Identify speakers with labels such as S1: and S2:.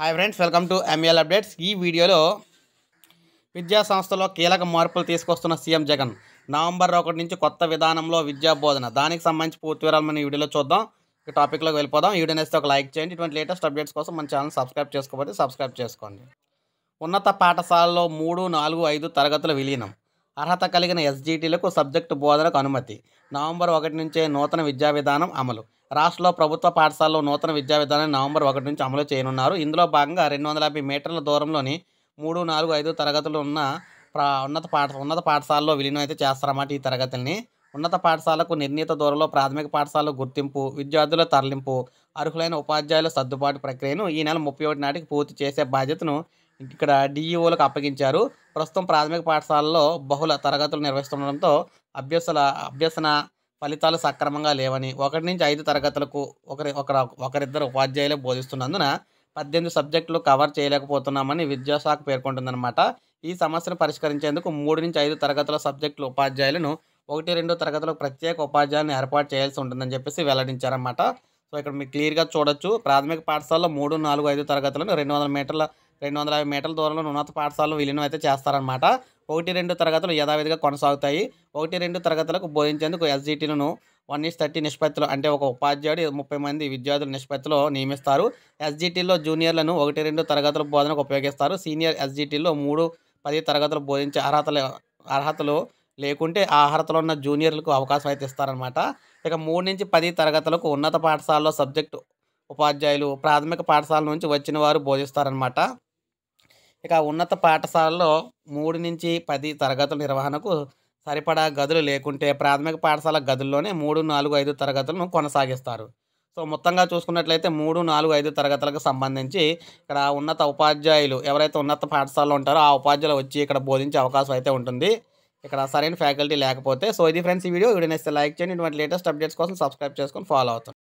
S1: hi friends welcome to ML updates ఈ వీడియోలో విద్యా సంస్థలో కీలక మార్పులు తీసుకొస్తున్న సీఎం జగన్ నవంబర్ ఒకటి నుంచి కొత్త విధానంలో విద్యా బోధన దానికి సంబంధించి పూర్తి వివరాలు మనం వీడియోలో చూద్దాం ఈ టాపిక్లోకి వెళ్ళిపోదాం ఈ వీడియో నేస్తే ఒక లైక్ చేయండి ఇటువంటి లేటెస్ట్ అప్డేట్స్ కోసం మన ఛానల్ సబ్స్క్రైబ్ చేసుకోబోతే సబ్స్క్రైబ్ చేసుకోండి ఉన్నత పాఠశాలలో మూడు నాలుగు ఐదు తరగతుల విలీనం అర్హత కలిగిన ఎస్జీటీలకు సబ్జెక్టు బోధనకు అనుమతి నవంబర్ ఒకటి నుంచే నూతన విద్యా విధానం అమలు రాష్ట్రంలో ప్రభుత్వ పాఠశాలలో నూతన విద్యా విధానాన్ని నవంబర్ ఒకటి నుంచి అమలు చేయనున్నారు ఇందులో భాగంగా రెండు వందల యాభై మీటర్ల దూరంలోని మూడు నాలుగు ఐదు తరగతులు ఉన్న ఉన్నత పాఠ ఉన్నత పాఠశాలలో విలీనం అయితే చేస్తారన్నమాట ఈ తరగతుల్ని ఉన్నత పాఠశాలకు నిర్ణీత దూరంలో ప్రాథమిక పాఠశాల గుర్తింపు విద్యార్థుల తరలింపు అర్హులైన ఉపాధ్యాయుల సర్దుబాటు ప్రక్రియను ఈ నెల ముప్పై ఒకటి నాటికి పూర్తి చేసే బాధ్యతను ఇక్కడ డిఈఓలకు అప్పగించారు ప్రస్తుతం ప్రాథమిక పాఠశాలలో బహుళ తరగతులు నిర్వహిస్తుండడంతో అభ్యసల అభ్యసన ఫలితాలు సక్రమంగా లేవని ఒకటి నుంచి ఐదు తరగతులకు ఒకరి ఒకరు ఒకరిద్దరు ఉపాధ్యాయులే బోధిస్తున్నందున పద్దెనిమిది సబ్జెక్టులు కవర్ చేయలేకపోతున్నామని విద్యాశాఖ పేర్కొంటుందన్నమాట ఈ సమస్యను పరిష్కరించేందుకు మూడు నుంచి ఐదు తరగతుల సబ్జెక్టుల ఉపాధ్యాయులను ఒకటి రెండు తరగతులకు ప్రత్యేక ఉపాధ్యాయులను ఏర్పాటు చేయాల్సి ఉంటుందని చెప్పేసి వెల్లడించారన్నమాట సో ఇక్కడ మీరు క్లియర్గా చూడొచ్చు ప్రాథమిక పాఠశాలలో మూడు నాలుగు ఐదు తరగతులను రెండు వందల మీటర్ల రెండు వందల యాభై మీటర్ల దూరంలో ఉన్నత పాఠశాలలో విలీనం అయితే చేస్తారనమాట ఒకటి రెండు తరగతులు యథావిధిగా కొనసాగుతాయి ఒకటి రెండు తరగతులకు బోధించేందుకు ఎస్జిటీలను వన్ ఈస్ థర్టీ నిష్పత్తిలో అంటే ఒక ఉపాధ్యాయుడు ముప్పై మంది విద్యార్థుల నిష్పత్తిలో నియమిస్తారు ఎస్జిటీలో జూనియర్లను ఒకటి రెండు తరగతుల బోధనకు ఉపయోగిస్తారు సీనియర్ ఎస్జిటీలో మూడు పది తరగతులు బోధించే అర్హతలు అర్హతలు లేకుంటే ఆ అర్హతలో ఉన్న జూనియర్లకు అవకాశం అయితే ఇస్తారనమాట ఇక మూడు నుంచి పది తరగతులకు ఉన్నత పాఠశాలలో సబ్జెక్టు ఉపాధ్యాయులు ప్రాథమిక పాఠశాల నుంచి వచ్చిన వారు బోధిస్తారనమాట ఇక ఉన్నత పాఠశాలలో మూడు నుంచి పది తరగతుల నిర్వహణకు సరిపడా గదులు లేకుంటే ప్రాథమిక పాఠశాల గదుల్లోనే మూడు నాలుగు ఐదు తరగతులను కొనసాగిస్తారు సో మొత్తంగా చూసుకున్నట్లయితే మూడు నాలుగు ఐదు తరగతులకు సంబంధించి ఇక్కడ ఉన్నత ఉపాధ్యాయులు ఎవరైతే ఉన్నత పాఠశాలలో ఉంటారో ఆ ఉపాధ్యాయులు వచ్చి ఇక్కడ బోధించే అవకాశం అయితే ఉంటుంది ఇక్కడ సరైన ఫ్యాకల్టీ లేకపోతే సో ఇది ఫ్రెండ్స్ ఈ వీడియో వీడియో నేస్తే లైక్ చేయండి ఇటువంటి లేటెస్ట్ అప్డేట్స్ కోసం సబ్స్క్రైబ్ చేసుకొని ఫాలో అవుతాం